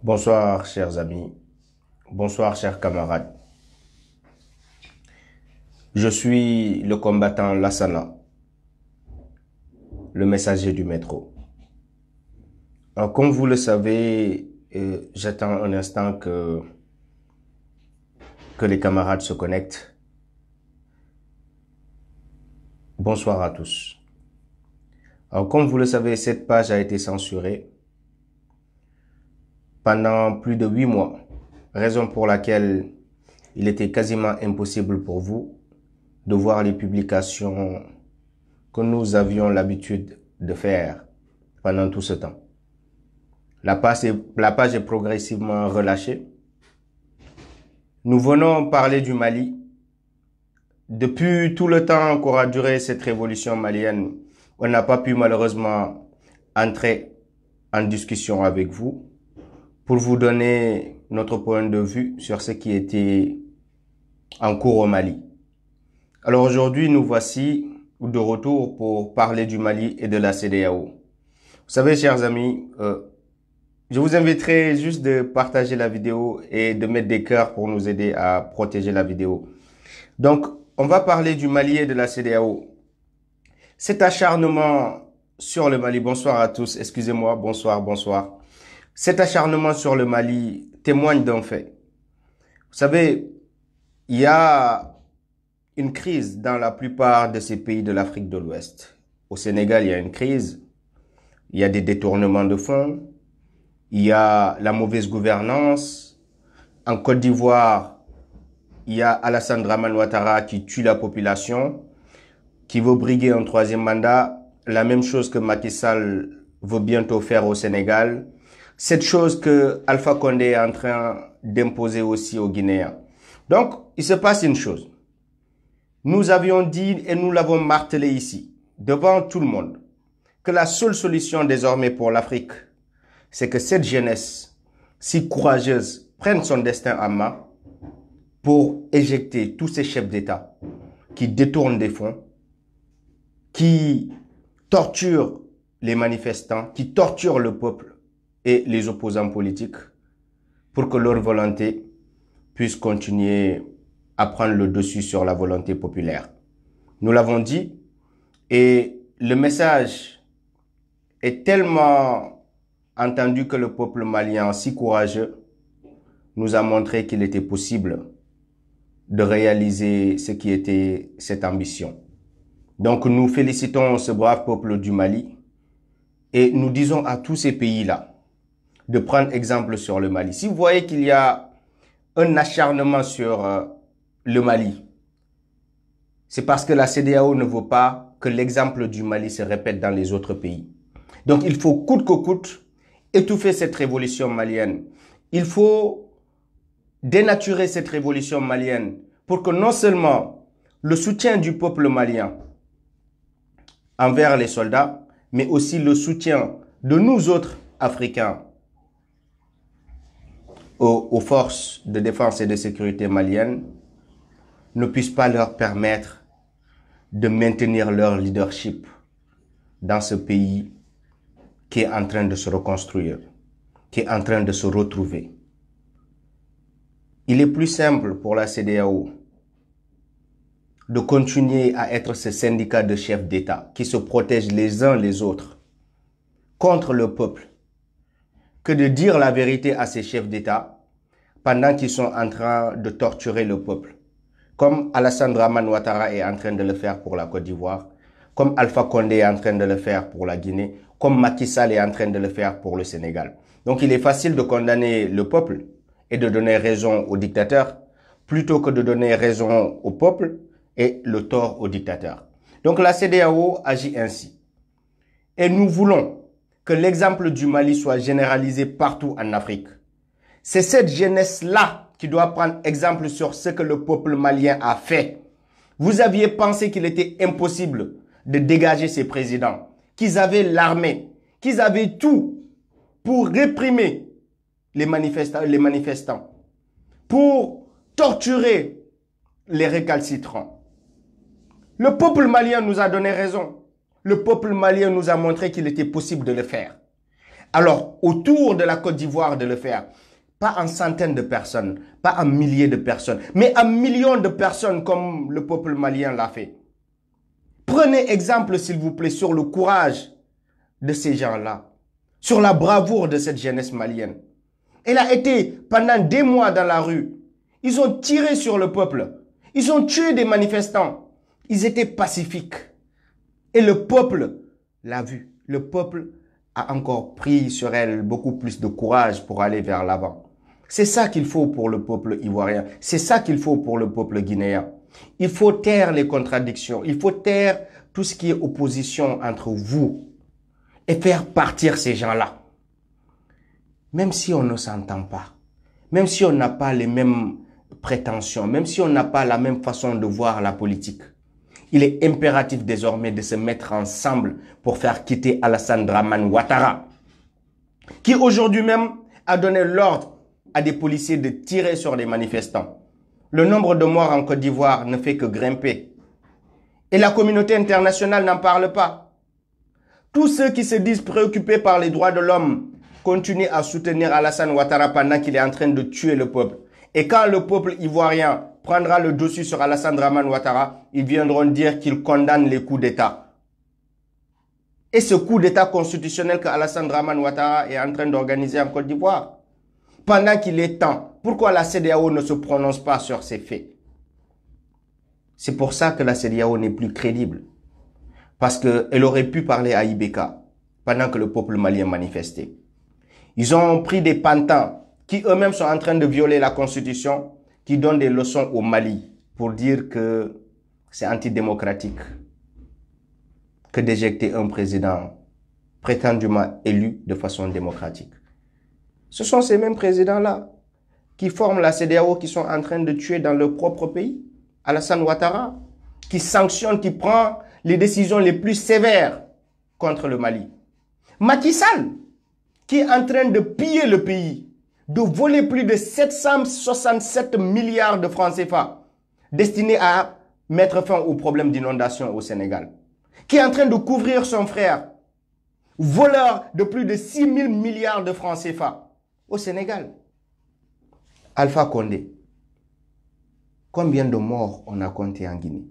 Bonsoir, chers amis. Bonsoir, chers camarades. Je suis le combattant Lassana, le messager du métro. Alors, euh, comme vous le savez, euh, j'attends un instant que, que les camarades se connectent. Bonsoir à tous. Alors, comme vous le savez, cette page a été censurée pendant plus de huit mois, raison pour laquelle il était quasiment impossible pour vous de voir les publications que nous avions l'habitude de faire pendant tout ce temps. La page, est, la page est progressivement relâchée. Nous venons parler du Mali. Depuis tout le temps qu'aura duré cette révolution malienne, on n'a pas pu malheureusement entrer en discussion avec vous pour vous donner notre point de vue sur ce qui était en cours au Mali. Alors aujourd'hui, nous voici de retour pour parler du Mali et de la CDAO. Vous savez, chers amis, euh, je vous inviterai juste de partager la vidéo et de mettre des cœurs pour nous aider à protéger la vidéo. Donc, on va parler du Mali et de la CDAO. Cet acharnement sur le Mali, bonsoir à tous, excusez-moi, bonsoir, bonsoir. Cet acharnement sur le Mali témoigne d'un fait. Vous savez, il y a une crise dans la plupart de ces pays de l'Afrique de l'Ouest. Au Sénégal, il y a une crise. Il y a des détournements de fonds. Il y a la mauvaise gouvernance. En Côte d'Ivoire, il y a Alassane Draman Ouattara qui tue la population, qui veut briguer un troisième mandat. La même chose que Macky Sall veut bientôt faire au Sénégal cette chose que Alpha Condé est en train d'imposer aussi aux Guinéens. Donc, il se passe une chose. Nous avions dit et nous l'avons martelé ici, devant tout le monde, que la seule solution désormais pour l'Afrique, c'est que cette jeunesse, si courageuse, prenne son destin en main pour éjecter tous ces chefs d'État qui détournent des fonds, qui torturent les manifestants, qui torturent le peuple, et les opposants politiques pour que leur volonté puisse continuer à prendre le dessus sur la volonté populaire. Nous l'avons dit et le message est tellement entendu que le peuple malien, si courageux, nous a montré qu'il était possible de réaliser ce qui était cette ambition. Donc nous félicitons ce brave peuple du Mali et nous disons à tous ces pays-là de prendre exemple sur le Mali. Si vous voyez qu'il y a un acharnement sur euh, le Mali, c'est parce que la CDAO ne veut pas que l'exemple du Mali se répète dans les autres pays. Donc il faut coûte que coûte étouffer cette révolution malienne. Il faut dénaturer cette révolution malienne pour que non seulement le soutien du peuple malien envers les soldats, mais aussi le soutien de nous autres Africains aux, forces de défense et de sécurité maliennes ne puissent pas leur permettre de maintenir leur leadership dans ce pays qui est en train de se reconstruire, qui est en train de se retrouver. Il est plus simple pour la CDAO de continuer à être ce syndicat de chefs d'État qui se protègent les uns les autres contre le peuple que de dire la vérité à ses chefs d'État pendant qu'ils sont en train de torturer le peuple, comme Alassandra Manuatara est en train de le faire pour la Côte d'Ivoire, comme Alpha Condé est en train de le faire pour la Guinée, comme Macky Sall est en train de le faire pour le Sénégal. Donc il est facile de condamner le peuple et de donner raison au dictateur plutôt que de donner raison au peuple et le tort au dictateur. Donc la CDAO agit ainsi. Et nous voulons que l'exemple du Mali soit généralisé partout en Afrique. C'est cette jeunesse-là qui doit prendre exemple sur ce que le peuple malien a fait. Vous aviez pensé qu'il était impossible de dégager ces présidents, qu'ils avaient l'armée, qu'ils avaient tout pour réprimer les, manifestants, les manifestants, pour torturer les récalcitrants. Le peuple malien nous a donné raison. Le peuple malien nous a montré qu'il était possible de le faire. Alors, autour de la Côte d'Ivoire, de le faire. Pas en centaines de personnes, pas en milliers de personnes, mais en millions de personnes comme le peuple malien l'a fait. Prenez exemple, s'il vous plaît, sur le courage de ces gens-là, sur la bravoure de cette jeunesse malienne. Elle a été pendant des mois dans la rue. Ils ont tiré sur le peuple. Ils ont tué des manifestants. Ils étaient pacifiques. Et le peuple l'a vu. Le peuple a encore pris sur elle beaucoup plus de courage pour aller vers l'avant. C'est ça qu'il faut pour le peuple ivoirien. C'est ça qu'il faut pour le peuple guinéen. Il faut taire les contradictions. Il faut taire tout ce qui est opposition entre vous et faire partir ces gens-là. Même si on ne s'entend pas, même si on n'a pas les mêmes prétentions, même si on n'a pas la même façon de voir la politique, il est impératif désormais de se mettre ensemble pour faire quitter Alassane Draman Ouattara, qui aujourd'hui même a donné l'ordre à des policiers de tirer sur les manifestants. Le nombre de morts en Côte d'Ivoire ne fait que grimper. Et la communauté internationale n'en parle pas. Tous ceux qui se disent préoccupés par les droits de l'homme continuent à soutenir Alassane Ouattara pendant qu'il est en train de tuer le peuple. Et quand le peuple ivoirien prendra le dessus sur Alassane Draman Ouattara, ils viendront dire qu'ils condamnent les coups d'État. Et ce coup d'État constitutionnel que Alassane Ouattara est en train d'organiser en Côte d'Ivoire, pendant qu'il est temps, pourquoi la CDAO ne se prononce pas sur ces faits C'est pour ça que la CDAO n'est plus crédible. Parce qu'elle aurait pu parler à Ibeka pendant que le peuple malien manifestait. Ils ont pris des pantins qui eux-mêmes sont en train de violer la Constitution qui donne des leçons au Mali pour dire que c'est antidémocratique que d'éjecter un président prétendument élu de façon démocratique. Ce sont ces mêmes présidents-là qui forment la CDAO, qui sont en train de tuer dans leur propre pays, Alassane Ouattara, qui sanctionne, qui prend les décisions les plus sévères contre le Mali. Macky qui est en train de piller le pays, de voler plus de 767 milliards de francs CFA destinés à mettre fin au problème d'inondation au Sénégal, qui est en train de couvrir son frère, voleur de plus de 6 000 milliards de francs CFA au Sénégal. Alpha Condé, combien de morts on a compté en Guinée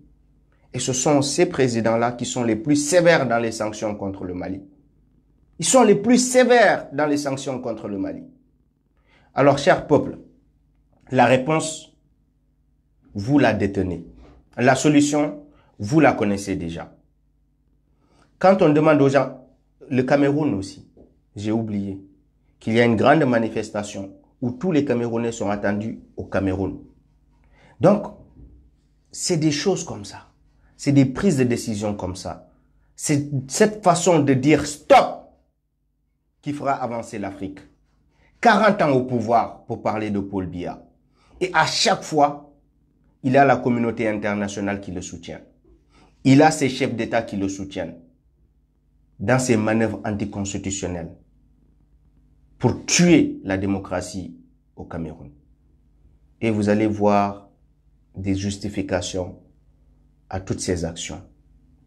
Et ce sont ces présidents-là qui sont les plus sévères dans les sanctions contre le Mali. Ils sont les plus sévères dans les sanctions contre le Mali. Alors, cher peuple, la réponse, vous la détenez. La solution, vous la connaissez déjà. Quand on demande aux gens, le Cameroun aussi, j'ai oublié qu'il y a une grande manifestation où tous les Camerounais sont attendus au Cameroun. Donc, c'est des choses comme ça. C'est des prises de décision comme ça. C'est cette façon de dire stop qui fera avancer l'Afrique. 40 ans au pouvoir pour parler de Paul Biya. Et à chaque fois, il a la communauté internationale qui le soutient. Il a ses chefs d'État qui le soutiennent dans ses manœuvres anticonstitutionnelles pour tuer la démocratie au Cameroun. Et vous allez voir des justifications à toutes ces actions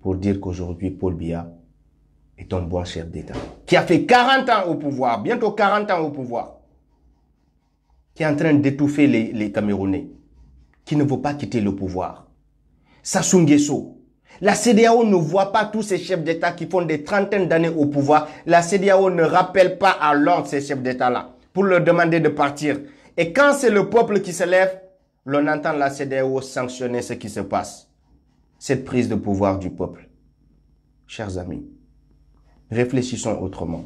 pour dire qu'aujourd'hui, Paul Biya est un bon chef d'État qui a fait 40 ans au pouvoir, bientôt 40 ans au pouvoir, qui est en train d'étouffer les, Camerounais, qui ne veut pas quitter le pouvoir. Sassou Nguesso, la CDAO ne voit pas tous ces chefs d'État qui font des trentaines d'années au pouvoir. La CDAO ne rappelle pas à l'ordre ces chefs d'État-là pour leur demander de partir. Et quand c'est le peuple qui se lève, l'on entend la CDAO sanctionner ce qui se passe. Cette prise de pouvoir du peuple. Chers amis, Réfléchissons autrement.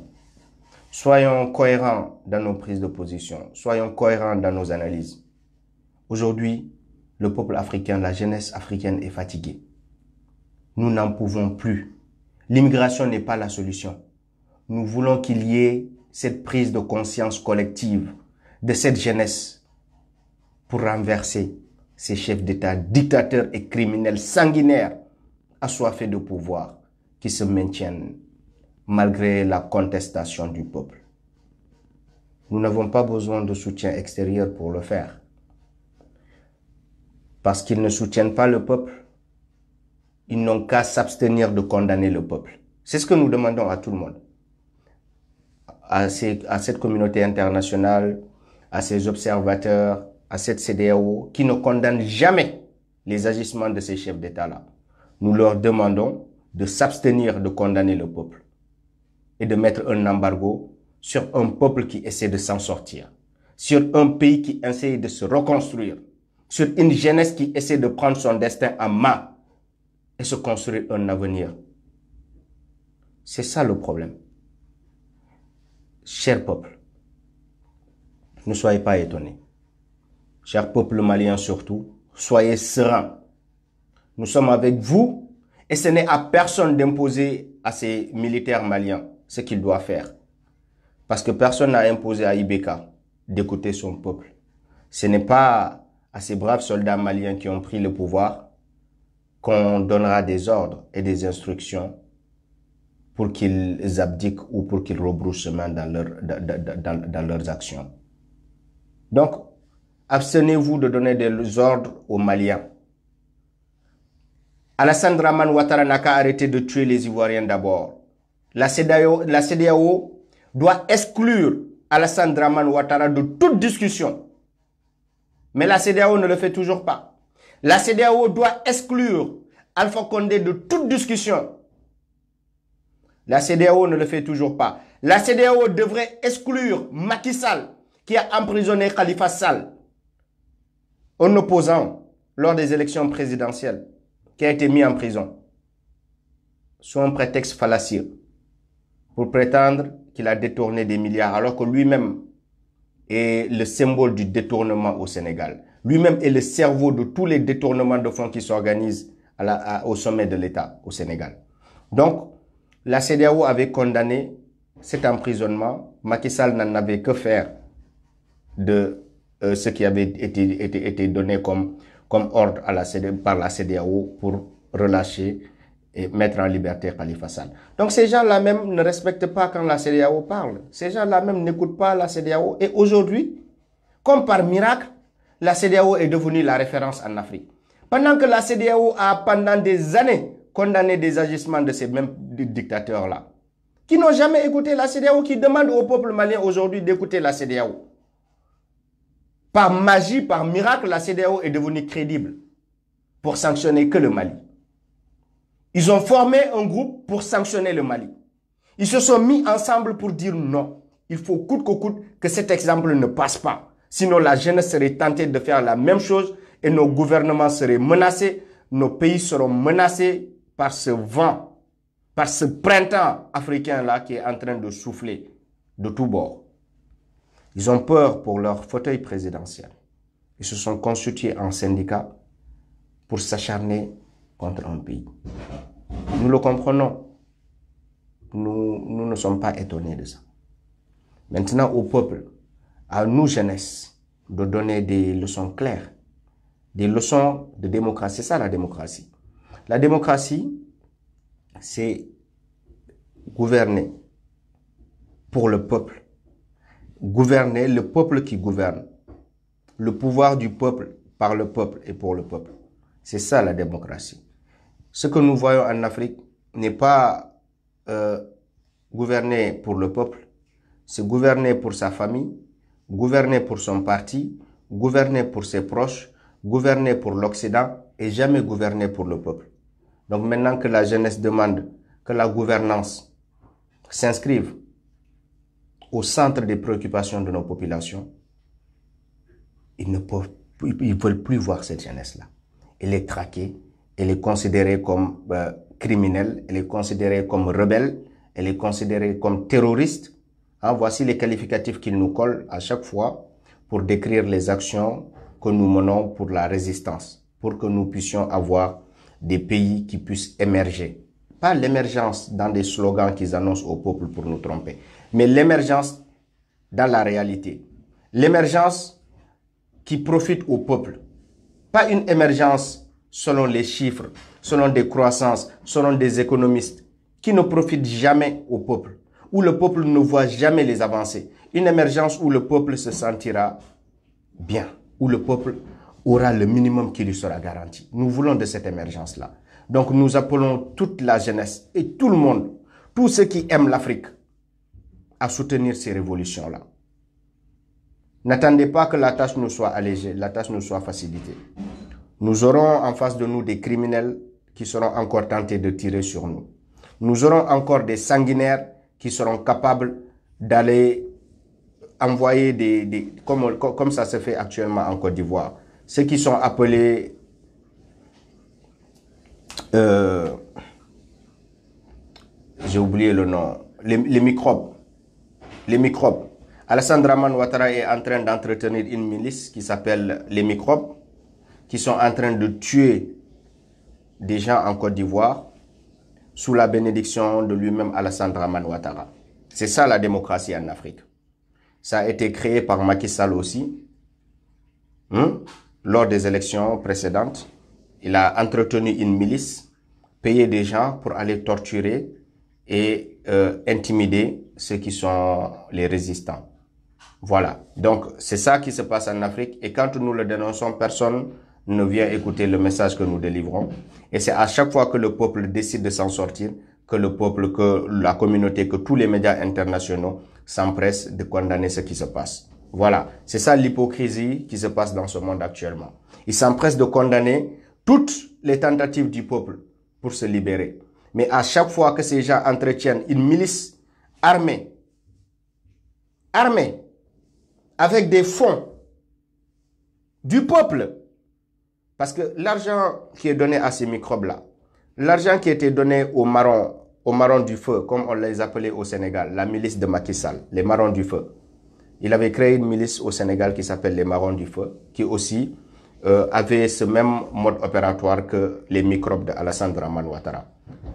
Soyons cohérents dans nos prises de position. Soyons cohérents dans nos analyses. Aujourd'hui, le peuple africain, la jeunesse africaine est fatiguée. Nous n'en pouvons plus. L'immigration n'est pas la solution. Nous voulons qu'il y ait cette prise de conscience collective de cette jeunesse pour renverser ces chefs d'État dictateurs et criminels sanguinaires assoiffés de pouvoir qui se maintiennent malgré la contestation du peuple. Nous n'avons pas besoin de soutien extérieur pour le faire. Parce qu'ils ne soutiennent pas le peuple, ils n'ont qu'à s'abstenir de condamner le peuple. C'est ce que nous demandons à tout le monde. À, cette communauté internationale, à ces observateurs, à cette CDAO, qui ne condamne jamais les agissements de ces chefs d'État-là. Nous leur demandons de s'abstenir de condamner le peuple de mettre un embargo sur un peuple qui essaie de s'en sortir, sur un pays qui essaie de se reconstruire, sur une jeunesse qui essaie de prendre son destin en main et se construire un avenir. C'est ça le problème. Cher peuple, ne soyez pas étonnés. Cher peuple malien surtout, soyez serein. Nous sommes avec vous et ce n'est à personne d'imposer à ces militaires maliens ce qu'il doit faire. Parce que personne n'a imposé à Ibeka d'écouter son peuple. Ce n'est pas à ces braves soldats maliens qui ont pris le pouvoir qu'on donnera des ordres et des instructions pour qu'ils abdiquent ou pour qu'ils rebroussent main dans, leur, dans, dans leurs actions. Donc, abstenez-vous de donner des ordres aux Maliens. Alassane Draman Ouattara n'a qu'à arrêter de tuer les Ivoiriens d'abord la CDAO, doit exclure Alassane Draman Ouattara de toute discussion. Mais la CDAO ne le fait toujours pas. La CDAO doit exclure Alpha Condé de toute discussion. La CDAO ne le fait toujours pas. La CDAO devrait exclure Macky Sall, qui a emprisonné Khalifa Sall, en opposant lors des élections présidentielles, qui a été mis en prison sous un prétexte fallacieux pour prétendre qu'il a détourné des milliards alors que lui-même est le symbole du détournement au Sénégal. Lui-même est le cerveau de tous les détournements de fonds qui s'organisent au sommet de l'État au Sénégal. Donc, la CDAO avait condamné cet emprisonnement. Macky Sall n'en avait que faire de euh, ce qui avait été, été, donné comme, comme ordre à la par la CDAO pour relâcher et mettre en liberté Khalifa Sall. Donc ces gens-là même ne respectent pas quand la CDAO parle. Ces gens-là même n'écoutent pas la CDAO. Et aujourd'hui, comme par miracle, la CDAO est devenue la référence en Afrique. Pendant que la CDAO a pendant des années condamné des agissements de ces mêmes dictateurs-là, qui n'ont jamais écouté la CDAO, qui demandent au peuple malien aujourd'hui d'écouter la CDAO. Par magie, par miracle, la CDAO est devenue crédible pour sanctionner que le Mali. Ils ont formé un groupe pour sanctionner le Mali. Ils se sont mis ensemble pour dire non. Il faut coûte que coûte que cet exemple ne passe pas. Sinon, la jeunesse serait tentée de faire la même chose et nos gouvernements seraient menacés, nos pays seront menacés par ce vent, par ce printemps africain-là qui est en train de souffler de tous bords. Ils ont peur pour leur fauteuil présidentiel. Ils se sont constitués en syndicats pour s'acharner entre un pays. Nous le comprenons. Nous, nous ne sommes pas étonnés de ça. Maintenant, au peuple, à nous, jeunesse, de donner des leçons claires, des leçons de démocratie. C'est ça la démocratie. La démocratie, c'est gouverner pour le peuple. Gouverner le peuple qui gouverne. Le pouvoir du peuple par le peuple et pour le peuple. C'est ça la démocratie ce que nous voyons en Afrique n'est pas euh, gouverner pour le peuple, c'est gouverner pour sa famille, gouverner pour son parti, gouverner pour ses proches, gouverner pour l'Occident et jamais gouverner pour le peuple. Donc maintenant que la jeunesse demande que la gouvernance s'inscrive au centre des préoccupations de nos populations, ils ne peuvent, ils veulent plus voir cette jeunesse-là. Elle est traquée, elle est considérée comme euh, criminelle, elle est considérée comme rebelle, elle est considérée comme terroriste. Ah, voici les qualificatifs qu'ils nous collent à chaque fois pour décrire les actions que nous menons pour la résistance, pour que nous puissions avoir des pays qui puissent émerger. Pas l'émergence dans des slogans qu'ils annoncent au peuple pour nous tromper, mais l'émergence dans la réalité. L'émergence qui profite au peuple. Pas une émergence selon les chiffres, selon des croissances, selon des économistes, qui ne profitent jamais au peuple, où le peuple ne voit jamais les avancées. Une émergence où le peuple se sentira bien, où le peuple aura le minimum qui lui sera garanti. Nous voulons de cette émergence-là. Donc nous appelons toute la jeunesse et tout le monde, tous ceux qui aiment l'Afrique, à soutenir ces révolutions-là. N'attendez pas que la tâche nous soit allégée, la tâche nous soit facilitée. Nous aurons en face de nous des criminels qui seront encore tentés de tirer sur nous. Nous aurons encore des sanguinaires qui seront capables d'aller envoyer des, comme, comme ça se fait actuellement en Côte d'Ivoire, ceux qui sont appelés euh, j'ai oublié le nom, les, microbes. Les microbes. Alessandra Draman est en train d'entretenir une milice qui s'appelle les microbes qui sont en train de tuer des gens en Côte d'Ivoire sous la bénédiction de lui-même Alassandra Manuatara. C'est ça la démocratie en Afrique. Ça a été créé par Macky Sall aussi. Hein, lors des élections précédentes, il a entretenu une milice, payé des gens pour aller torturer et euh, intimider ceux qui sont les résistants. Voilà. Donc, c'est ça qui se passe en Afrique. Et quand nous le dénonçons, personne ne vient écouter le message que nous délivrons. Et c'est à chaque fois que le peuple décide de s'en sortir que le peuple, que la communauté, que tous les médias internationaux s'empressent de condamner ce qui se passe. Voilà, c'est ça l'hypocrisie qui se passe dans ce monde actuellement. Ils s'empressent de condamner toutes les tentatives du peuple pour se libérer. Mais à chaque fois que ces gens entretiennent une milice armée, armée, avec des fonds du peuple, parce que l'argent qui est donné à ces microbes-là, l'argent qui était donné aux marrons, aux marrons du feu, comme on les appelait au Sénégal, la milice de Macky Sall, les marrons du feu. Il avait créé une milice au Sénégal qui s'appelle les marrons du feu, qui aussi euh, avait ce même mode opératoire que les microbes d'Alassane Draman Ouattara.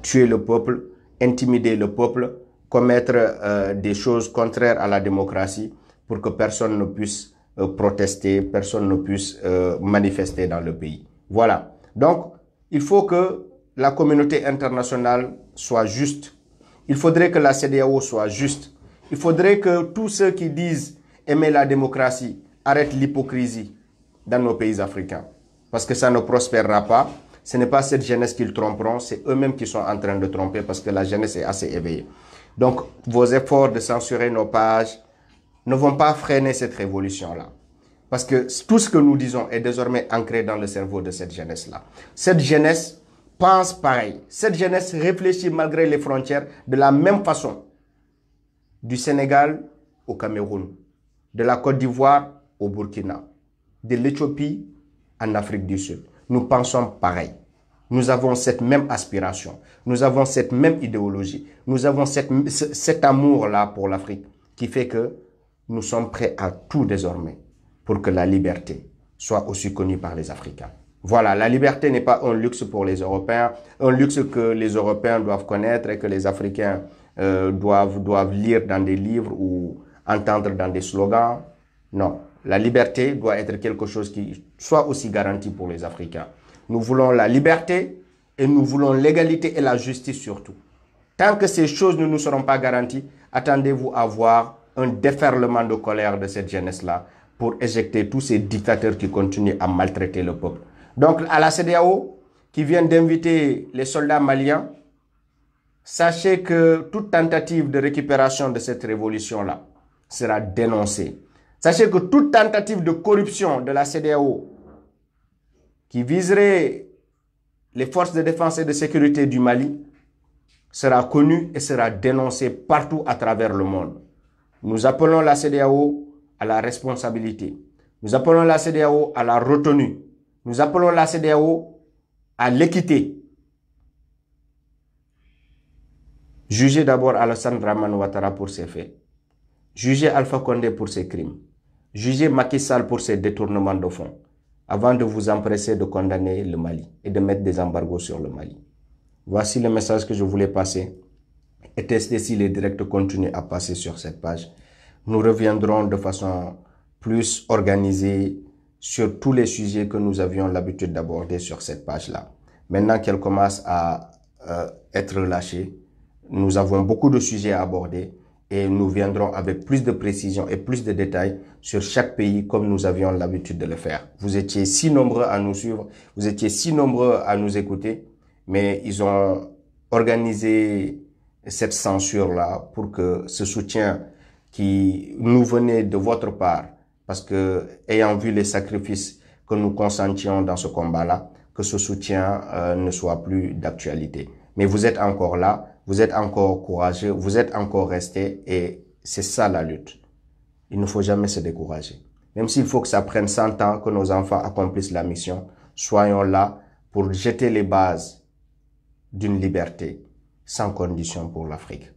Tuer le peuple, intimider le peuple, commettre euh, des choses contraires à la démocratie pour que personne ne puisse euh, protester, personne ne puisse euh, manifester dans le pays. Voilà. Donc, il faut que la communauté internationale soit juste. Il faudrait que la CDAO soit juste. Il faudrait que tous ceux qui disent aimer la démocratie arrêtent l'hypocrisie dans nos pays africains. Parce que ça ne prospérera pas. Ce n'est pas cette jeunesse qu'ils tromperont, c'est eux-mêmes qui sont en train de tromper parce que la jeunesse est assez éveillée. Donc, vos efforts de censurer nos pages ne vont pas freiner cette révolution-là. Parce que tout ce que nous disons est désormais ancré dans le cerveau de cette jeunesse-là. Cette jeunesse pense pareil. Cette jeunesse réfléchit malgré les frontières de la même façon. Du Sénégal au Cameroun, de la Côte d'Ivoire au Burkina, de l'Éthiopie en Afrique du Sud. Nous pensons pareil. Nous avons cette même aspiration. Nous avons cette même idéologie. Nous avons cette, cet amour-là pour l'Afrique qui fait que nous sommes prêts à tout désormais pour que la liberté soit aussi connue par les Africains. Voilà, la liberté n'est pas un luxe pour les Européens, un luxe que les Européens doivent connaître et que les Africains euh, doivent, doivent lire dans des livres ou entendre dans des slogans. Non, la liberté doit être quelque chose qui soit aussi garanti pour les Africains. Nous voulons la liberté et nous voulons l'égalité et la justice surtout. Tant que ces choses ne nous seront pas garanties, attendez-vous à voir un déferlement de colère de cette jeunesse-là pour éjecter tous ces dictateurs qui continuent à maltraiter le peuple. Donc à la CDAO, qui vient d'inviter les soldats maliens, sachez que toute tentative de récupération de cette révolution-là sera dénoncée. Sachez que toute tentative de corruption de la CDAO qui viserait les forces de défense et de sécurité du Mali sera connue et sera dénoncée partout à travers le monde. Nous appelons la CDAO à la responsabilité. Nous appelons la CDAO à la retenue. Nous appelons la CDAO à l'équité. Jugez d'abord Alassane Draman Ouattara pour ses faits. Jugez Alpha Condé pour ses crimes. Jugez Macky Sall pour ses détournements de fonds avant de vous empresser de condamner le Mali et de mettre des embargos sur le Mali. Voici le message que je voulais passer et tester si les directs continuent à passer sur cette page. Nous reviendrons de façon plus organisée sur tous les sujets que nous avions l'habitude d'aborder sur cette page-là. Maintenant qu'elle commence à euh, être relâchée, nous avons beaucoup de sujets à aborder et nous viendrons avec plus de précision et plus de détails sur chaque pays comme nous avions l'habitude de le faire. Vous étiez si nombreux à nous suivre, vous étiez si nombreux à nous écouter, mais ils ont organisé cette censure-là pour que ce soutien qui nous venait de votre part, parce que ayant vu les sacrifices que nous consentions dans ce combat-là, que ce soutien euh, ne soit plus d'actualité. Mais vous êtes encore là, vous êtes encore courageux, vous êtes encore restés et c'est ça la lutte. Il ne faut jamais se décourager. Même s'il faut que ça prenne 100 ans que nos enfants accomplissent la mission, soyons là pour jeter les bases d'une liberté sans condition pour l'Afrique.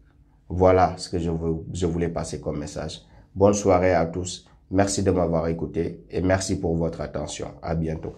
Voilà ce que je, voulais passer comme message. Bonne soirée à tous. Merci de m'avoir écouté et merci pour votre attention. À bientôt.